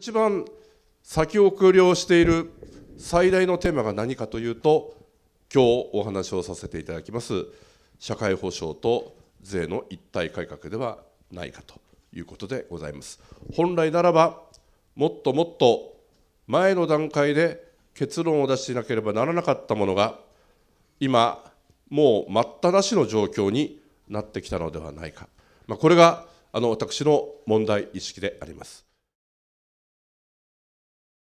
一番先送りをしている最大のテーマが何かというと今日お話をさせていただきます社会保障と税の一体改革ではないかということでございます本来ならばもっともっと前の段階で結論を出していなければならなかったものが今もう待ったなしの状況になってきたのではないか、まあ、これがあの私の問題意識であります。